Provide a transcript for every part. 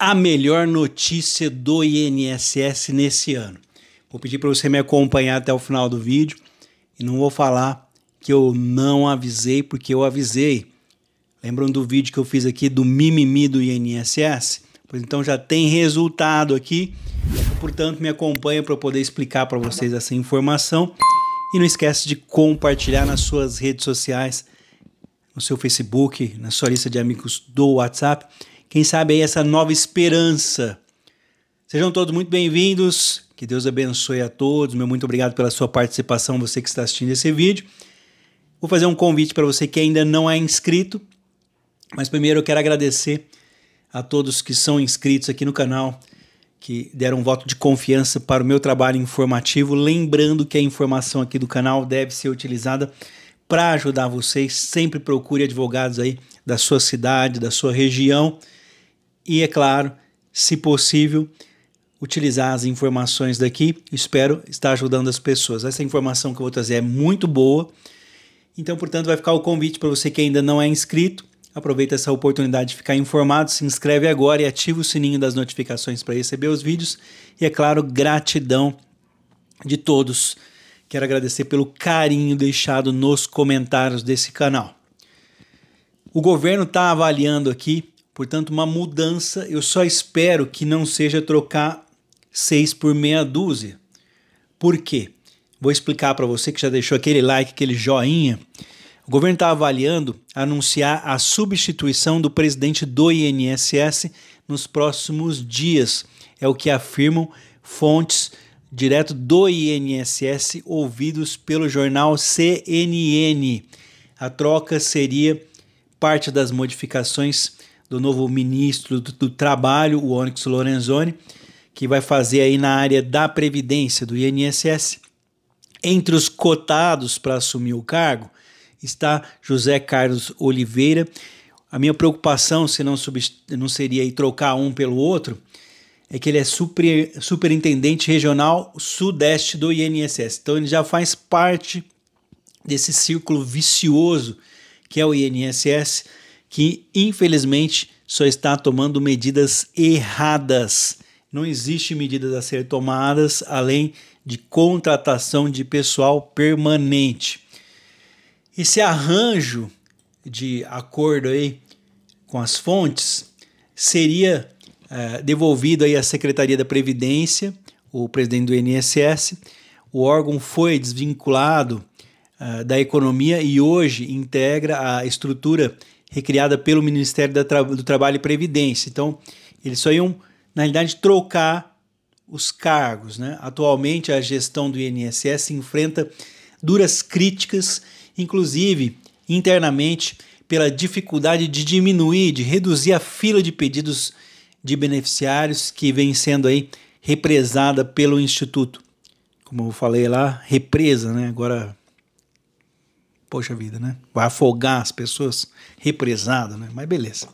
a melhor notícia do INSS nesse ano. Vou pedir para você me acompanhar até o final do vídeo e não vou falar que eu não avisei porque eu avisei. Lembram do vídeo que eu fiz aqui do mimimi do INSS? Pois então já tem resultado aqui. Portanto, me acompanha para eu poder explicar para vocês essa informação e não esquece de compartilhar nas suas redes sociais, no seu Facebook, na sua lista de amigos do WhatsApp quem sabe aí essa nova esperança. Sejam todos muito bem-vindos, que Deus abençoe a todos, meu muito obrigado pela sua participação, você que está assistindo esse vídeo. Vou fazer um convite para você que ainda não é inscrito, mas primeiro eu quero agradecer a todos que são inscritos aqui no canal, que deram um voto de confiança para o meu trabalho informativo. Lembrando que a informação aqui do canal deve ser utilizada para ajudar vocês. Sempre procure advogados aí da sua cidade, da sua região. E é claro, se possível, utilizar as informações daqui. Espero estar ajudando as pessoas. Essa informação que eu vou trazer é muito boa. Então, portanto, vai ficar o convite para você que ainda não é inscrito. Aproveita essa oportunidade de ficar informado, se inscreve agora e ativa o sininho das notificações para receber os vídeos. E é claro, gratidão de todos. Quero agradecer pelo carinho deixado nos comentários desse canal. O governo está avaliando aqui Portanto, uma mudança, eu só espero que não seja trocar seis por meia dúzia. Por quê? Vou explicar para você que já deixou aquele like, aquele joinha. O governo está avaliando anunciar a substituição do presidente do INSS nos próximos dias. É o que afirmam fontes direto do INSS ouvidos pelo jornal CNN. A troca seria parte das modificações do novo ministro do, do Trabalho, o Onyx Lorenzoni, que vai fazer aí na área da Previdência, do INSS. Entre os cotados para assumir o cargo está José Carlos Oliveira. A minha preocupação, se não, não seria trocar um pelo outro, é que ele é super, superintendente regional sudeste do INSS. Então ele já faz parte desse círculo vicioso que é o INSS que infelizmente só está tomando medidas erradas. Não existe medidas a ser tomadas além de contratação de pessoal permanente. Esse arranjo de acordo aí com as fontes seria é, devolvido aí à Secretaria da Previdência, o presidente do INSS. O órgão foi desvinculado é, da economia e hoje integra a estrutura recriada pelo Ministério do Trabalho e Previdência. Então, eles só iam, na realidade, trocar os cargos. Né? Atualmente, a gestão do INSS enfrenta duras críticas, inclusive internamente, pela dificuldade de diminuir, de reduzir a fila de pedidos de beneficiários que vem sendo aí represada pelo Instituto. Como eu falei lá, represa, né? agora Poxa vida, né? Vai afogar as pessoas represada, né? Mas beleza.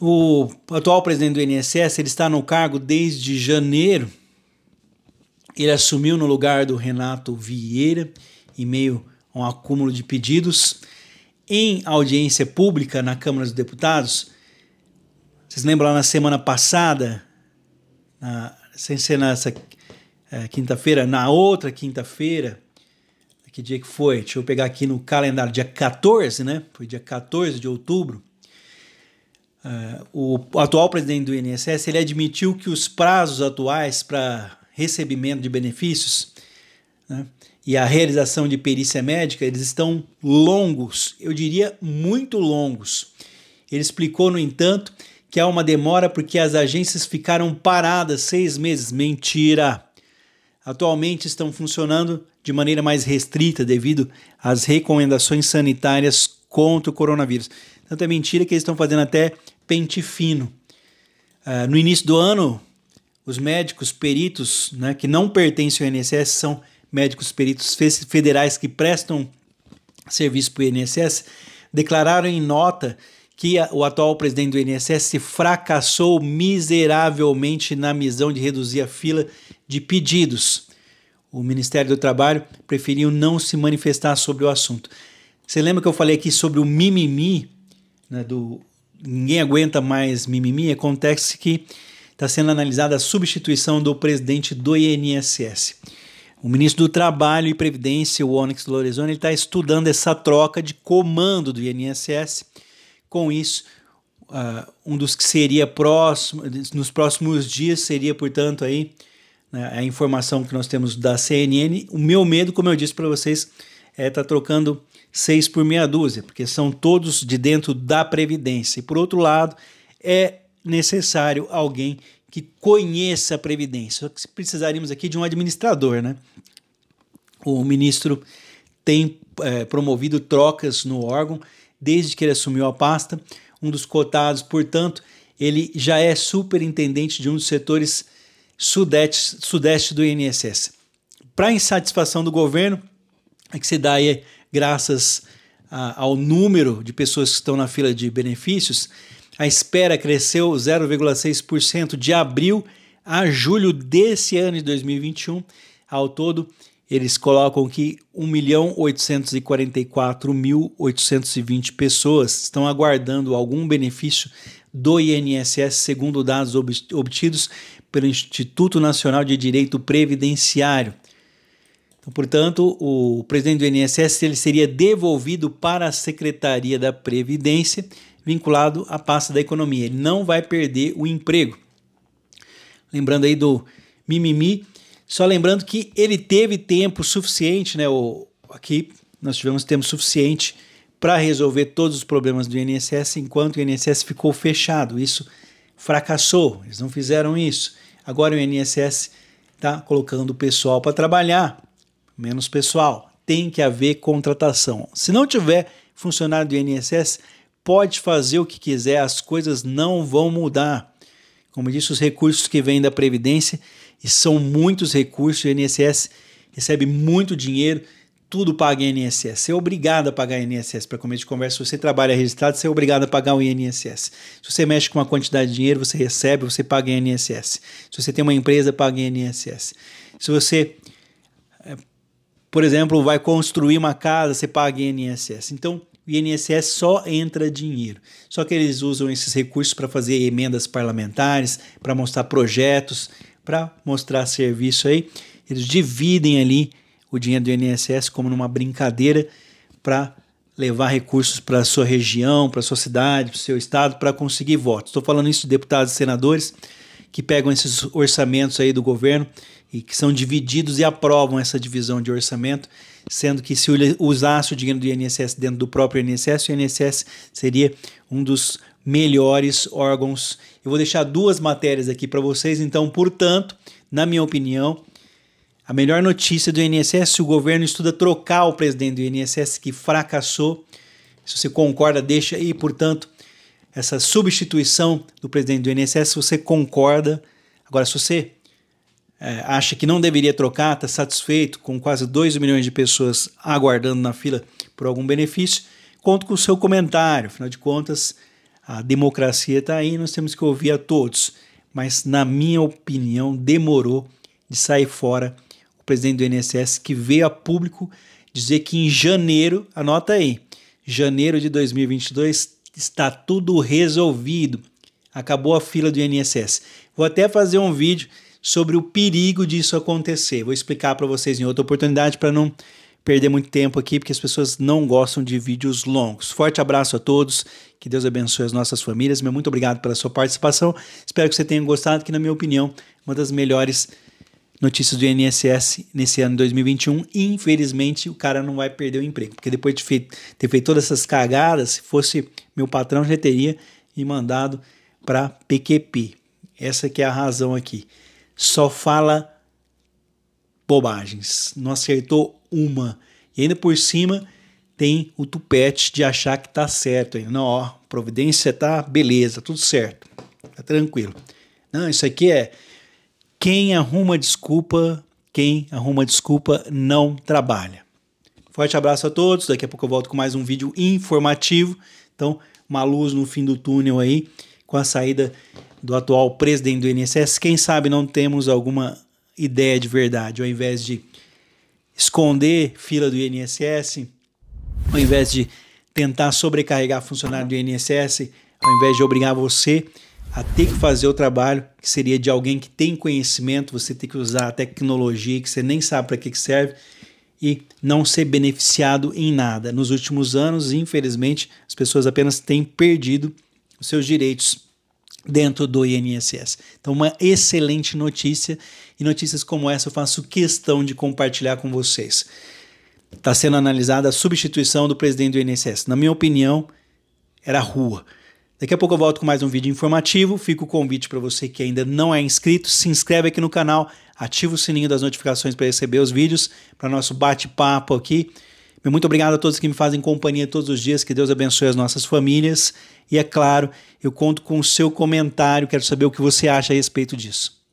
O atual presidente do INSS, ele está no cargo desde janeiro. Ele assumiu no lugar do Renato Vieira, em meio a um acúmulo de pedidos. Em audiência pública na Câmara dos Deputados, vocês lembram lá na semana passada, na, sem ser nessa é, quinta-feira, na outra quinta-feira, que dia que foi? Deixa eu pegar aqui no calendário, dia 14, né? Foi dia 14 de outubro. Uh, o atual presidente do INSS ele admitiu que os prazos atuais para recebimento de benefícios né, e a realização de perícia médica eles estão longos, eu diria muito longos. Ele explicou, no entanto, que há uma demora porque as agências ficaram paradas seis meses. Mentira! atualmente estão funcionando de maneira mais restrita devido às recomendações sanitárias contra o coronavírus. Tanto é mentira que eles estão fazendo até pente fino. Uh, no início do ano, os médicos peritos né, que não pertencem ao INSS são médicos peritos federais que prestam serviço para o INSS, declararam em nota que o atual presidente do INSS fracassou miseravelmente na missão de reduzir a fila de pedidos. O Ministério do Trabalho preferiu não se manifestar sobre o assunto. Você lembra que eu falei aqui sobre o mimimi, né, do ninguém aguenta mais mimimi? Acontece que está sendo analisada a substituição do presidente do INSS. O ministro do Trabalho e Previdência, o Onyx Lorenzoni, está estudando essa troca de comando do INSS. Com isso, uh, um dos que seria próximo, nos próximos dias seria, portanto, aí né, a informação que nós temos da CNN. O meu medo, como eu disse para vocês, é estar tá trocando seis por meia dúzia, porque são todos de dentro da Previdência. E por outro lado, é necessário alguém que conheça a Previdência. Só que precisaríamos aqui de um administrador, né? O ministro tem é, promovido trocas no órgão desde que ele assumiu a pasta. Um dos cotados, portanto, ele já é superintendente de um dos setores sudeste, sudeste do INSS. Para insatisfação do governo, é que se dá aí, graças a, ao número de pessoas que estão na fila de benefícios, a espera cresceu 0,6% de abril a julho desse ano de 2021. Ao todo, eles colocam que 1.844.820 pessoas estão aguardando algum benefício do INSS, segundo dados obtidos pelo Instituto Nacional de Direito Previdenciário. Então, portanto, o presidente do INSS ele seria devolvido para a Secretaria da Previdência, vinculado à pasta da economia. Ele não vai perder o emprego. Lembrando aí do mimimi, só lembrando que ele teve tempo suficiente, né? O, aqui nós tivemos tempo suficiente para resolver todos os problemas do INSS enquanto o INSS ficou fechado. Isso fracassou, eles não fizeram isso. Agora o INSS está colocando o pessoal para trabalhar, menos pessoal. Tem que haver contratação. Se não tiver funcionário do INSS, pode fazer o que quiser, as coisas não vão mudar. Como disse, os recursos que vêm da Previdência, e são muitos recursos, o INSS recebe muito dinheiro, tudo paga INSS. Você é obrigado a pagar INSS. Para começo de conversa, se você trabalha registrado, você é obrigado a pagar o INSS. Se você mexe com uma quantidade de dinheiro, você recebe, você paga INSS. Se você tem uma empresa, paga INSS. Se você, eh, por exemplo, vai construir uma casa, você paga INSS. Então, o INSS só entra dinheiro. Só que eles usam esses recursos para fazer emendas parlamentares, para mostrar projetos, para mostrar serviço aí. Eles dividem ali o dinheiro do INSS como numa brincadeira para levar recursos para sua região, para sua cidade, para o seu estado, para conseguir votos. Estou falando isso de deputados e senadores que pegam esses orçamentos aí do governo e que são divididos e aprovam essa divisão de orçamento, sendo que se usasse o dinheiro do INSS dentro do próprio INSS, o INSS seria um dos melhores órgãos. Eu vou deixar duas matérias aqui para vocês, então, portanto, na minha opinião, a melhor notícia do INSS, o governo estuda trocar o presidente do INSS que fracassou. Se você concorda, deixa aí, portanto, essa substituição do presidente do INSS, se você concorda. Agora, se você é, acha que não deveria trocar, está satisfeito com quase 2 milhões de pessoas aguardando na fila por algum benefício, conto com o seu comentário. Afinal de contas, a democracia está aí, nós temos que ouvir a todos. Mas, na minha opinião, demorou de sair fora presidente do INSS, que veio a público dizer que em janeiro, anota aí, janeiro de 2022 está tudo resolvido. Acabou a fila do INSS. Vou até fazer um vídeo sobre o perigo disso acontecer. Vou explicar para vocês em outra oportunidade para não perder muito tempo aqui, porque as pessoas não gostam de vídeos longos. Forte abraço a todos. Que Deus abençoe as nossas famílias. Meu muito obrigado pela sua participação. Espero que você tenha gostado, que na minha opinião, uma das melhores notícias do INSS nesse ano 2021. E, infelizmente, o cara não vai perder o emprego, porque depois de ter feito todas essas cagadas, se fosse meu patrão, já teria me mandado para PQP. Essa que é a razão aqui. Só fala bobagens. Não acertou uma. E ainda por cima tem o tupete de achar que tá certo. Não, ó, providência tá beleza, tudo certo. Tá tranquilo. Não, isso aqui é quem arruma desculpa, quem arruma desculpa não trabalha. Forte abraço a todos. Daqui a pouco eu volto com mais um vídeo informativo. Então, uma luz no fim do túnel aí, com a saída do atual presidente do INSS. Quem sabe não temos alguma ideia de verdade, ao invés de esconder fila do INSS, ao invés de tentar sobrecarregar funcionário do INSS, ao invés de obrigar você a ter que fazer o trabalho que seria de alguém que tem conhecimento, você tem que usar a tecnologia que você nem sabe para que, que serve e não ser beneficiado em nada. Nos últimos anos, infelizmente, as pessoas apenas têm perdido os seus direitos dentro do INSS. Então, uma excelente notícia e notícias como essa eu faço questão de compartilhar com vocês. Está sendo analisada a substituição do presidente do INSS. Na minha opinião, era rua. Daqui a pouco eu volto com mais um vídeo informativo. Fica o convite para você que ainda não é inscrito, se inscreve aqui no canal, ativa o sininho das notificações para receber os vídeos, para nosso bate-papo aqui. muito obrigado a todos que me fazem companhia todos os dias. Que Deus abençoe as nossas famílias. E é claro, eu conto com o seu comentário, quero saber o que você acha a respeito disso.